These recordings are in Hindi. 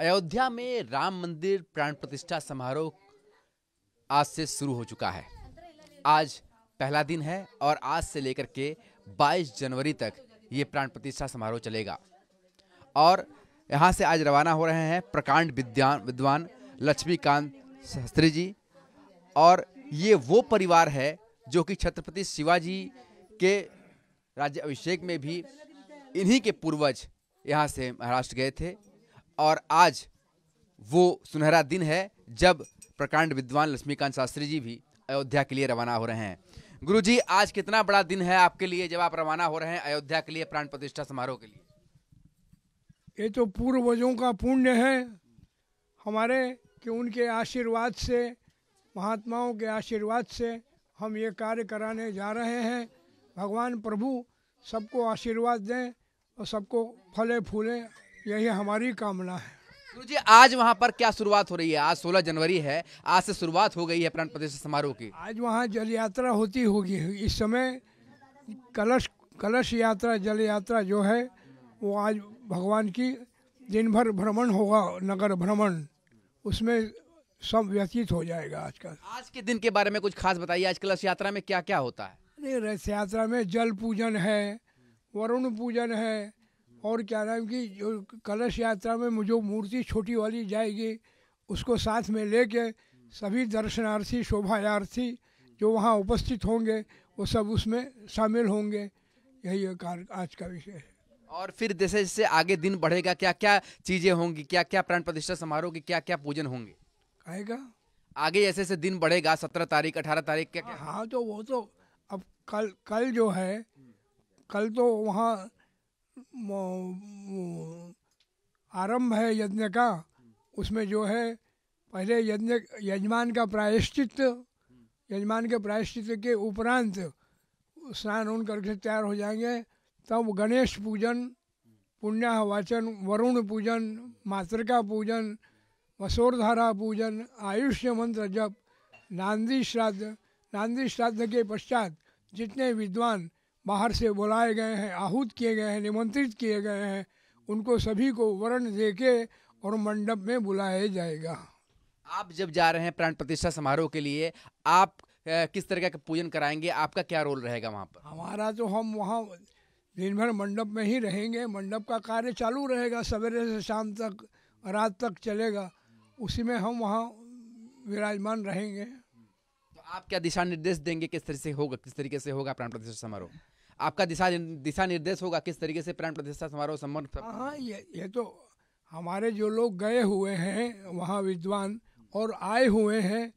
अयोध्या में राम मंदिर प्राण प्रतिष्ठा समारोह आज से शुरू हो चुका है आज पहला दिन है और आज से लेकर के 22 जनवरी तक ये प्राण प्रतिष्ठा समारोह चलेगा और यहाँ से आज रवाना हो रहे हैं प्रकांड विद्वान विद्वान लक्ष्मीकांत शास्त्री जी और ये वो परिवार है जो कि छत्रपति शिवाजी के राज्य अभिषेक में भी इन्हीं के पूर्वज यहाँ से महाराष्ट्र गए थे और आज वो सुनहरा दिन है जब प्रकांड विद्वान लक्ष्मीकांत शास्त्री जी भी अयोध्या के लिए रवाना हो रहे हैं गुरु जी आज कितना बड़ा दिन है आपके लिए जब आप रवाना हो रहे हैं अयोध्या के लिए प्राण प्रतिष्ठा समारोह के लिए ये तो पूर्वजों का पुण्य है हमारे कि उनके आशीर्वाद से महात्माओं के आशीर्वाद से हम ये कार्य कराने जा रहे हैं भगवान प्रभु सबको आशीर्वाद दें और सबको फले फूले यही हमारी कामना है गुरु जी आज वहाँ पर क्या शुरुआत हो रही है आज 16 जनवरी है आज से शुरुआत हो गई है प्राण प्रतिष्ठा समारोह की आज वहाँ जल यात्रा होती होगी इस समय कलश कलश यात्रा जल यात्रा जो है वो आज भगवान की दिन भर भ्रमण होगा नगर भ्रमण उसमें सब व्यतीत हो जाएगा आजकल आज के दिन के बारे में कुछ खास बताइए आज कलश यात्रा में क्या क्या होता है रथ यात्रा में जल पूजन है वरुण पूजन है और क्या नाम कि जो कलश यात्रा में मुझे मूर्ति छोटी वाली जाएगी उसको साथ में लेके सभी दर्शनार्थी शोभायार्थी जो वहाँ उपस्थित होंगे वो सब उसमें शामिल होंगे यही आज का विषय है और फिर जैसे जैसे आगे दिन बढ़ेगा क्या क्या चीज़ें होंगी क्या क्या प्राण प्रतिष्ठा समारोह की क्या क्या पूजन होंगे आएगा आगे जैसे जैसे दिन बढ़ेगा सत्रह तारीख अठारह तारीख क्या हाँ तो वो तो अब कल कल जो है कल तो वहाँ आरंभ है यज्ञ का उसमें जो है पहले यज्ञ यजमान का प्रायश्चित यजमान के प्रायश्चित के उपरांत स्नान उन करके तैयार हो जाएंगे तब गणेश पूजन पुण्या वाचन वरुण पूजन मातृका पूजन वसोरधारा पूजन आयुष्य मंत्र जप नांदी श्राद्ध नांदी श्राद्ध के पश्चात जितने विद्वान बाहर से बुलाए गए हैं आहूत किए गए हैं निमंत्रित किए गए हैं उनको सभी को वर्ण दे के और मंडप में बुलाया जाएगा आप जब जा रहे हैं प्राण प्रतिष्ठा समारोह के लिए आप किस तरह का पूजन कराएंगे आपका क्या रोल रहेगा वहाँ पर हमारा तो हम वहाँ दिन भर मंडप में ही रहेंगे मंडप का कार्य चालू रहेगा सवेरे से शाम तक रात तक चलेगा उसी में हम वहाँ विराजमान रहेंगे आप क्या दिशा निर्देश देंगे किस तरीके से होगा किस तरीके से होगा प्राण प्रतिष्ठा समारोह आपका दिशा दिशा निर्देश होगा किस तरीके से प्राण प्रतिष्ठा समारोह सम्मान हाँ, हाँ ये ये तो हमारे जो लोग गए हुए हैं वहाँ विद्वान और आए हुए हैं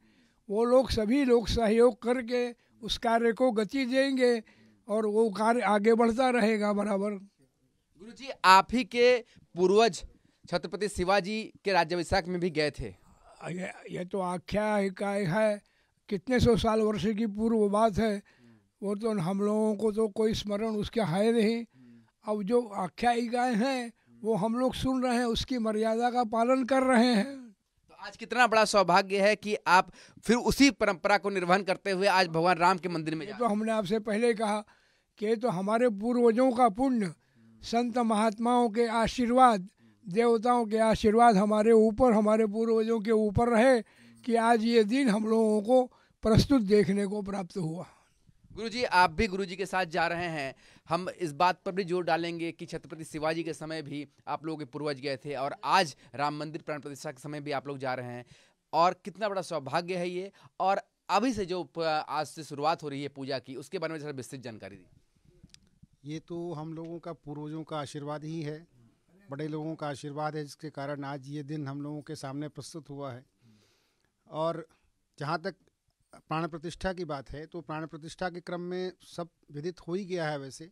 वो लोग सभी लोग सहयोग करके उस कार्य को गति देंगे और वो कार्य आगे बढ़ता रहेगा बराबर गुरु जी आप ही के पूर्वज छत्रपति शिवाजी के राज्यभिषेक में भी गए थे ये, ये तो आख्या है कितने सौ साल वर्ष की पूर्व बात है वो तो हम लोगों को तो कोई स्मरण उसके है नहीं अब जो आख्यायिकाएं हैं वो हम लोग सुन रहे हैं उसकी मर्यादा का पालन कर रहे हैं तो आज कितना बड़ा सौभाग्य है कि आप फिर उसी परंपरा को निर्वहन करते हुए आज भगवान राम के मंदिर में तो हमने आपसे पहले कहा कि तो हमारे पूर्वजों का पुण्य संत महात्माओं के आशीर्वाद देवताओं के आशीर्वाद हमारे ऊपर हमारे पूर्वजों के ऊपर रहे कि आज ये दिन हम लोगों को प्रस्तुत देखने को प्राप्त हुआ गुरुजी आप भी गुरुजी के साथ जा रहे हैं हम इस बात पर भी जोर डालेंगे कि छत्रपति शिवाजी के समय भी आप लोगों के पूर्वज गए थे और आज राम मंदिर प्राण प्रतिष्ठा के समय भी आप लोग जा रहे हैं और कितना बड़ा सौभाग्य है ये और अभी से जो आज से शुरुआत हो रही है पूजा की उसके बारे में जरा विस्तृत जानकारी दी ये तो हम लोगों का पूर्वजों का आशीर्वाद ही है बड़े लोगों का आशीर्वाद है जिसके कारण आज ये दिन हम लोगों के सामने प्रस्तुत हुआ है और जहाँ तक प्राण प्रतिष्ठा की बात है तो प्राण प्रतिष्ठा के क्रम में सब विदित हो ही गया है वैसे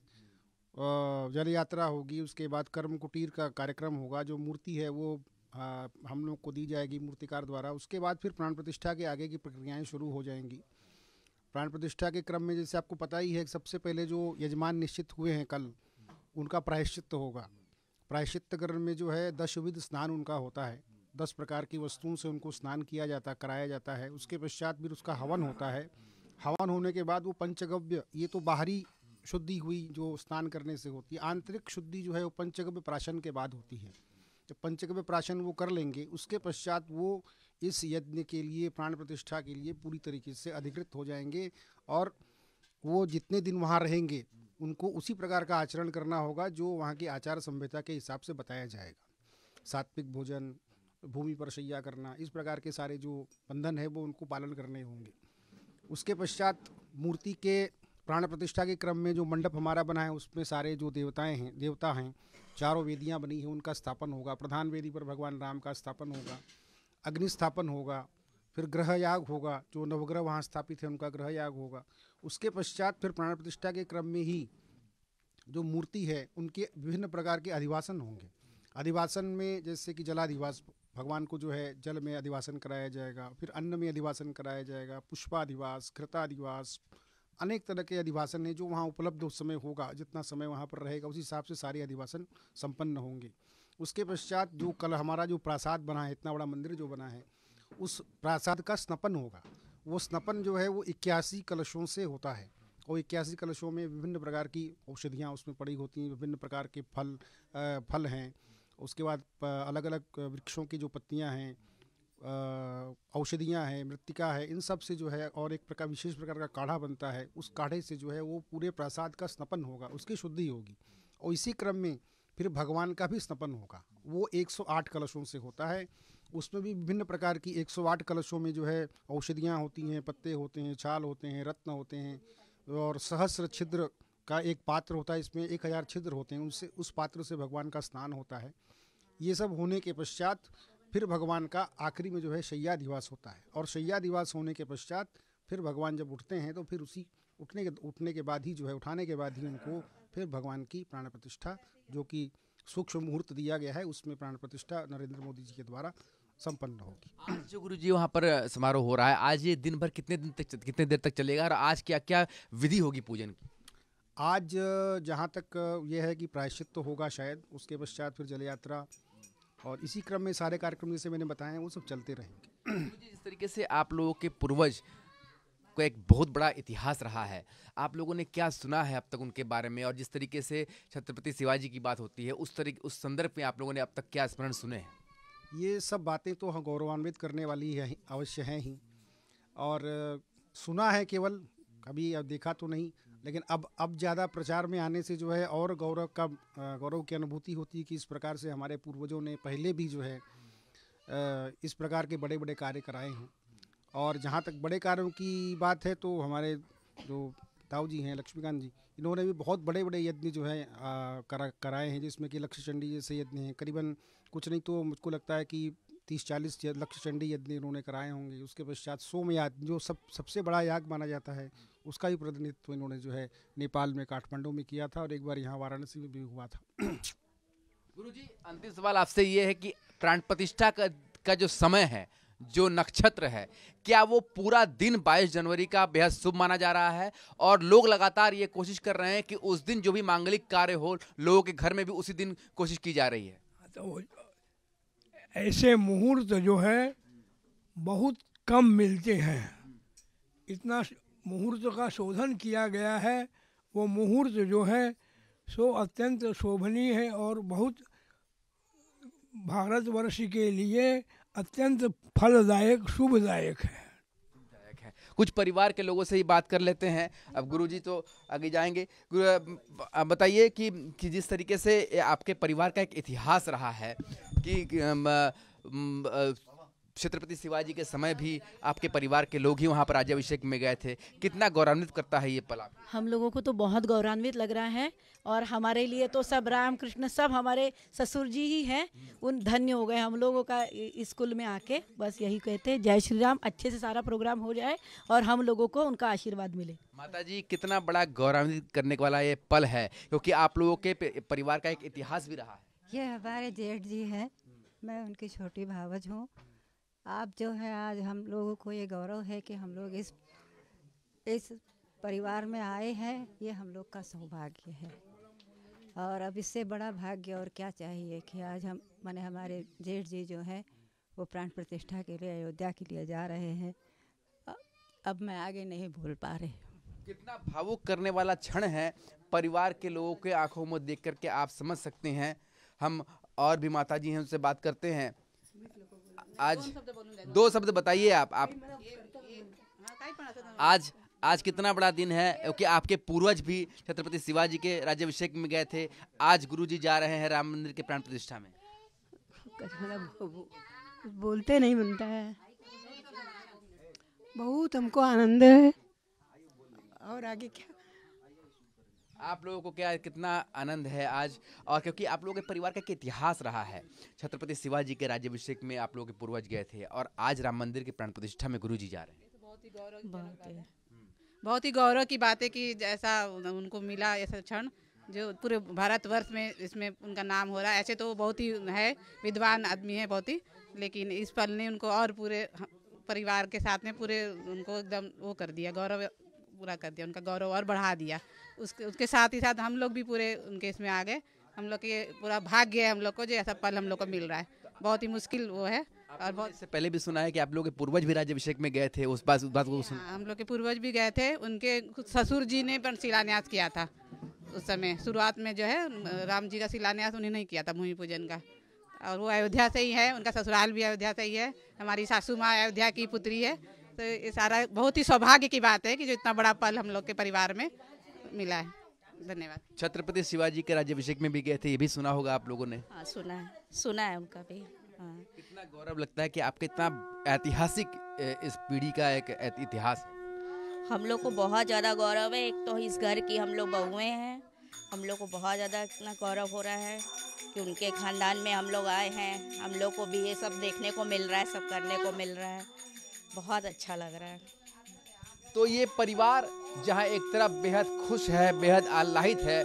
जल यात्रा होगी उसके बाद कर्म कुटीर का कार्यक्रम होगा जो मूर्ति है वो आ, हम लोग को दी जाएगी मूर्तिकार द्वारा उसके बाद फिर प्राण प्रतिष्ठा के आगे की प्रक्रियाएं शुरू हो जाएंगी प्राण प्रतिष्ठा के क्रम में जैसे आपको पता ही है सबसे पहले जो यजमान निश्चित हुए हैं कल उनका प्रायश्चित होगा प्रायश्चित करण में जो है दशविध स्नान उनका होता है दस प्रकार की वस्तुओं से उनको स्नान किया जाता कराया जाता है उसके पश्चात फिर उसका हवन होता है हवन होने के बाद वो पंचगव्य ये तो बाहरी शुद्धि हुई जो स्नान करने से होती है आंतरिक शुद्धि जो है वो पंचगव्य प्राशन के बाद होती है जब पंचगव्य प्राशन वो कर लेंगे उसके पश्चात वो इस यज्ञ के लिए प्राण प्रतिष्ठा के लिए पूरी तरीके से अधिकृत हो जाएंगे और वो जितने दिन वहाँ रहेंगे उनको उसी प्रकार का आचरण करना होगा जो वहाँ की आचार संहिता के हिसाब से बताया जाएगा सात्विक भोजन भूमि पर शैया करना इस प्रकार के सारे जो बंधन है वो उनको पालन करने होंगे उसके पश्चात मूर्ति के प्राण प्रतिष्ठा के क्रम में जो मंडप हमारा बना है उसमें सारे जो देवताएं हैं देवता हैं चारों वेदियाँ बनी हैं उनका स्थापन होगा प्रधान वेदी पर भगवान राम का स्थापन होगा अग्नि स्थापन होगा फिर ग्रह याग होगा जो नवग्रह वहाँ स्थापित है उनका ग्रह याग होगा उसके पश्चात फिर प्राण प्रतिष्ठा के क्रम में ही जो मूर्ति है उनके विभिन्न प्रकार के अधिवासन होंगे अधिवासन में जैसे कि जलाधिवास भगवान को जो है जल में अधिवासन कराया जाएगा फिर अन्न में अधिवासन कराया जाएगा पुष्पाधिवास कृताधिवास अनेक तरह के अधिवासन है जो वहाँ उपलब्ध उस समय होगा जितना समय वहाँ पर रहेगा उसी हिसाब से सारे अधिवासन संपन्न होंगे उसके पश्चात जो कल हमारा जो प्रासाद बना है इतना बड़ा मंदिर जो बना है उस प्रासाद का स्नपन होगा वो स्नपन जो है वो इक्यासी कलशों से होता है और इक्यासी कलशों में विभिन्न प्रकार की औषधियाँ उसमें पड़ी होती हैं विभिन्न प्रकार के फल आ, फल हैं उसके बाद अलग अलग वृक्षों की जो पत्तियां हैं औषधियाँ हैं मृतिका है इन सब से जो है और एक प्रकार विशेष प्रकार का काढ़ा बनता है उस काढ़े से जो है वो पूरे प्रसाद का स्नपन होगा उसकी शुद्धि होगी और इसी क्रम में फिर भगवान का भी स्नपन होगा वो 108 कलशों से होता है उसमें भी विभिन्न प्रकार की 108 कलशों में जो है औषधियाँ होती हैं पत्ते होते हैं छाल होते हैं रत्न होते हैं और सहस्र छिद्र का एक पात्र होता है इसमें एक हज़ार छिद्र होते हैं उनसे उस पात्र से भगवान का स्नान होता है ये सब होने के पश्चात फिर भगवान का आखिरी में जो है दिवास होता है और दिवास होने के पश्चात फिर भगवान जब उठते हैं तो फिर उसी उठने के उठने के बाद ही जो है उठाने के बाद ही उनको फिर भगवान की प्राण प्रतिष्ठा जो कि सूक्ष्म मुहूर्त दिया गया है उसमें प्राण प्रतिष्ठा नरेंद्र मोदी जी के द्वारा संपन्न होगी जो गुरु जी वहाँ पर समारोह हो रहा है आज ये दिन भर कितने दिन तक कितने देर तक चलेगा और आज क्या क्या विधि होगी पूजन की आज जहाँ तक यह है कि प्रायश्चित तो होगा शायद उसके पश्चात फिर जल यात्रा और इसी क्रम में सारे कार्यक्रम जैसे मैंने बताए हैं वो सब चलते रहेंगे इस जिस तरीके से आप लोगों के पूर्वज का एक बहुत बड़ा इतिहास रहा है आप लोगों ने क्या सुना है अब तक उनके बारे में और जिस तरीके से छत्रपति शिवाजी की बात होती है उस तरीके उस संदर्भ में आप लोगों ने अब तक क्या स्मरण सुने हैं ये सब बातें तो हम हाँ गौरवान्वित करने वाली है अवश्य हैं ही और सुना है केवल कभी देखा तो नहीं लेकिन अब अब ज़्यादा प्रचार में आने से जो है और गौरव का गौरव की अनुभूति होती है कि इस प्रकार से हमारे पूर्वजों ने पहले भी जो है इस प्रकार के बड़े बड़े कार्य कराए हैं और जहाँ तक बड़े कार्यों की बात है तो हमारे जो ताऊ जी हैं लक्ष्मीकांत जी इन्होंने भी बहुत बड़े बड़े यज्ञ जो है करा कराए हैं जिसमें कि लक्ष्य चंडी जैसे यज्ञ हैं करीबन कुछ नहीं तो मुझको लगता है कि तीस चालीस लक्ष्य चंडी यज्ञ इन्होंने कराए होंगे उसके पश्चात सोमयाग जो सब सबसे बड़ा याग माना जाता है उसका ही प्रतिनिधित्व इन्होंने जो है नेपाल में काठमांडू में किया था और एक बार यहाँ वाराणसी में भी हुआ था गुरु जी अंतिम सवाल आपसे ये है कि प्राण प्रतिष्ठा का, का जो समय है जो नक्षत्र है क्या वो पूरा दिन 22 जनवरी का बेहद शुभ माना जा रहा है और लोग लगातार ये कोशिश कर रहे हैं कि उस दिन जो भी मांगलिक कार्य हो लोगों के घर में भी उसी दिन कोशिश की जा रही है तो ऐसे मुहूर्त जो है बहुत कम मिलते हैं इतना मुहूर्त का शोधन किया गया है वो मुहूर्त जो है सो अत्यंत शोभनीय है और बहुत भारतवर्ष के लिए अत्यंत फलदायक शुभदायक है कुछ परिवार के लोगों से ही बात कर लेते हैं अब गुरुजी तो आगे जाएंगे बताइए कि, कि जिस तरीके से आपके परिवार का एक इतिहास रहा है कि छत्रपति शिवाजी के समय भी आपके परिवार के लोग ही वहाँ पर राज्यभिषेक में गए थे कितना गौरवान्वित करता है ये पल हम लोगों को तो बहुत गौरवान्वित लग रहा है और हमारे लिए तो सब राम कृष्ण सब हमारे ससुर जी ही हैं उन धन्य हो गए हम लोगों का स्कूल में आके बस यही कहते हैं जय श्री राम अच्छे से सारा प्रोग्राम हो जाए और हम लोगों को उनका आशीर्वाद मिले माता जी कितना बड़ा गौरवान्वित करने वाला ये पल है क्योंकि आप लोगों के परिवार का एक इतिहास भी रहा है ये हमारे जेठ जी हैं मैं उनकी छोटी भावज हूँ आप जो है आज हम लोगों को ये गौरव है कि हम लोग इस इस परिवार में आए हैं ये हम लोग का सौभाग्य है और अब इससे बड़ा भाग्य और क्या चाहिए कि आज हम मैंने हमारे जेठ जी जो हैं वो प्राण प्रतिष्ठा के लिए अयोध्या के लिए जा रहे हैं अब मैं आगे नहीं भूल पा रही कितना भावुक करने वाला क्षण है परिवार के लोगों के आंखों में देख करके आप समझ सकते हैं हम और भी माता जी हैं उनसे बात करते हैं आज दो शब्द बताइए आप आप तो हाँ, तो आज आज कितना बड़ा दिन है क्योंकि आपके पूर्वज भी छत्रपति शिवाजी के राज्यभिषेक में गए थे आज गुरुजी जा रहे हैं राम मंदिर के प्राण प्रतिष्ठा में बोलते नहीं बनता है बहुत हमको आनंद है और आगे क्या आप लोगों को क्या कितना आनंद है आज और क्योंकि आप लोगों के परिवार का एक इतिहास रहा है छत्रपति शिवाजी के राज्यभिषेक में आप लोगों के पूर्वज गए थे और आज राम मंदिर की प्राण प्रतिष्ठा में गुरु जी जा रहे हैं तो बहुत ही गौरव हम्म। बहुत ही गौरव की बात है कि जैसा उनको मिला ऐसा क्षण जो पूरे भारतवर्ष में इसमें उनका नाम हो रहा है ऐसे तो बहुत ही है विद्वान आदमी है बहुत ही लेकिन इस पल ने उनको और पूरे परिवार के साथ में पूरे उनको एकदम वो कर दिया गौरव पूरा कर दिया उनका गौरव और बढ़ा दिया उसके उसके साथ ही साथ हम लोग भी पूरे उनके इसमें आ गए हम लोग के पूरा भाग्य है हम लोग को जो ऐसा पल हम लोग को मिल रहा है बहुत ही मुश्किल वो है और बहुत से पहले भी सुना है कि आप लोग के पूर्वज भी राज्यभिषेक में गए थे उस बात उस बात को हाँ, सुन हम लोग के पूर्वज भी गए थे उनके ससुर जी ने पर शिलान्यास किया था उस समय शुरुआत में जो है राम जी का शिलान्यास उन्हें नहीं किया था भूमि पूजन का और वो अयोध्या से ही है उनका ससुराल भी अयोध्या से ही है हमारी सासू माँ अयोध्या की पुत्री है तो ये सारा बहुत ही सौभाग्य की बात है कि जो इतना बड़ा पल हम लोग के परिवार में मिला है धन्यवाद छत्रपति शिवाजी के राज्यभिषेक में भी गए थे ये भी सुना होगा आप लोगों ने हाँ सुना है सुना है उनका भी हाँ। कितना गौरव लगता है कि आपके इतना ऐतिहासिक इस पीढ़ी का एक इतिहास है हम लोग को बहुत ज़्यादा गौरव है एक तो इस घर की हम लोग बहुए हैं हम लोग को बहुत ज़्यादा इतना गौरव हो रहा है कि उनके खानदान में हम लोग आए हैं हम लोग को भी ये सब देखने को मिल रहा है सब करने को मिल रहा है बहुत अच्छा लग रहा है तो ये परिवार जहाँ एक तरफ बेहद खुश है बेहद आल्लाहित है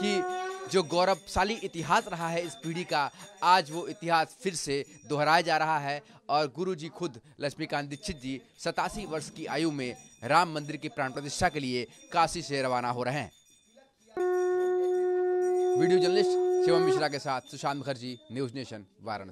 कि जो गौरवशाली इतिहास रहा है इस पीढ़ी का आज वो इतिहास फिर से दोहराया जा रहा है और गुरु जी खुद लक्ष्मीकांत दीक्षित जी सतासी वर्ष की आयु में राम मंदिर की प्राण प्रतिष्ठा के लिए काशी से रवाना हो रहे हैं वीडियो जर्नलिस्ट शिवम मिश्रा के साथ सुशांत मुखर्जी न्यूज नेशन वाराणसी